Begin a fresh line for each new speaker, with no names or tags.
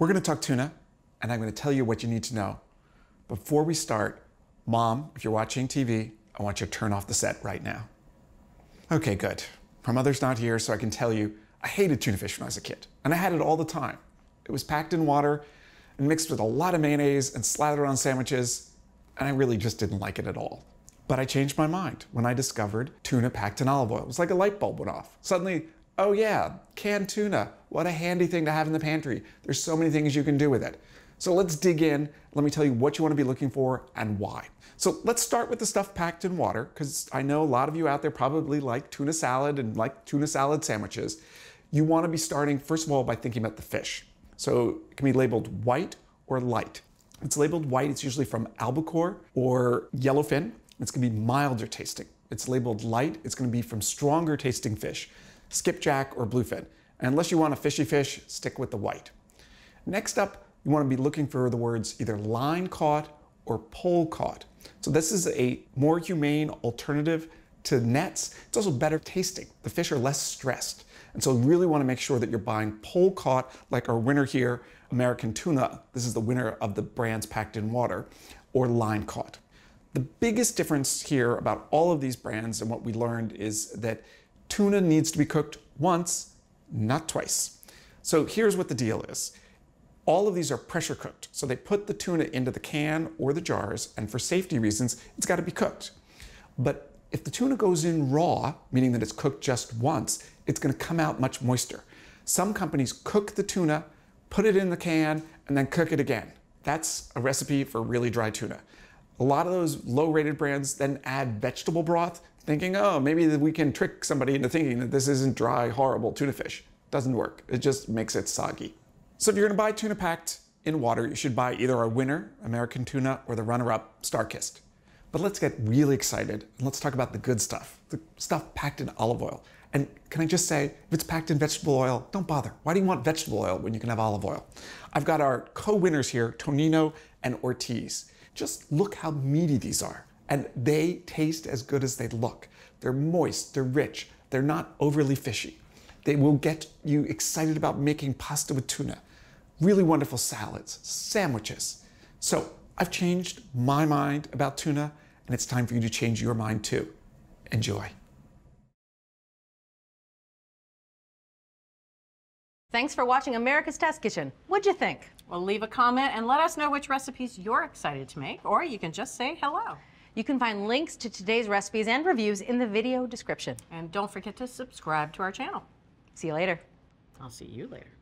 We're going to talk tuna, and I'm going to tell you what you need to know. Before we start, Mom, if you're watching TV, I want you to turn off the set right now. Okay, good. My mother's not here, so I can tell you I hated tuna fish when I was a kid, and I had it all the time. It was packed in water and mixed with a lot of mayonnaise and slathered on sandwiches, and I really just didn't like it at all. But I changed my mind when I discovered tuna packed in olive oil. It was like a light bulb went off. Suddenly, oh yeah, canned tuna, what a handy thing to have in the pantry. There's so many things you can do with it. So let's dig in. Let me tell you what you want to be looking for and why. So let's start with the stuff packed in water, because I know a lot of you out there probably like tuna salad and like tuna salad sandwiches. You want to be starting, first of all, by thinking about the fish. So it can be labeled white or light. If it's labeled white, it's usually from albacore or yellowfin. It's going to be milder tasting. It's labeled light, it's going to be from stronger tasting fish, skipjack or bluefin. Unless you want a fishy fish, stick with the white. Next up, you want to be looking for the words either line caught or pole caught. So this is a more humane alternative to nets. It's also better tasting. The fish are less stressed. And so you really want to make sure that you're buying pole caught, like our winner here, American tuna. This is the winner of the brands packed in water, or line caught. The biggest difference here about all of these brands and what we learned is that tuna needs to be cooked once not twice. So here's what the deal is. All of these are pressure cooked. So they put the tuna into the can or the jars, and for safety reasons, it's got to be cooked. But if the tuna goes in raw, meaning that it's cooked just once, it's going to come out much moister. Some companies cook the tuna, put it in the can, and then cook it again. That's a recipe for really dry tuna. A lot of those low rated brands then add vegetable broth thinking, oh, maybe we can trick somebody into thinking that this isn't dry, horrible tuna fish. Doesn't work. It just makes it soggy. So if you're gonna buy tuna packed in water, you should buy either our winner, American tuna, or the runner-up, Starkist. But let's get really excited and let's talk about the good stuff, the stuff packed in olive oil. And can I just say, if it's packed in vegetable oil, don't bother. Why do you want vegetable oil when you can have olive oil? I've got our co-winners here, Tonino and Ortiz. Just look how meaty these are and they taste as good as they look. They're moist, they're rich, they're not overly fishy. They will get you excited about making pasta with tuna, really wonderful salads, sandwiches. So I've changed my mind about tuna, and it's time for you to change your mind too. Enjoy. Thanks for watching America's Test Kitchen. What'd you think? Well, leave a comment and let us know which recipes you're excited to make, or you can just say hello. You can find links to today's recipes and reviews in the video description. And don't forget to subscribe to our channel. See you later. I'll see you later.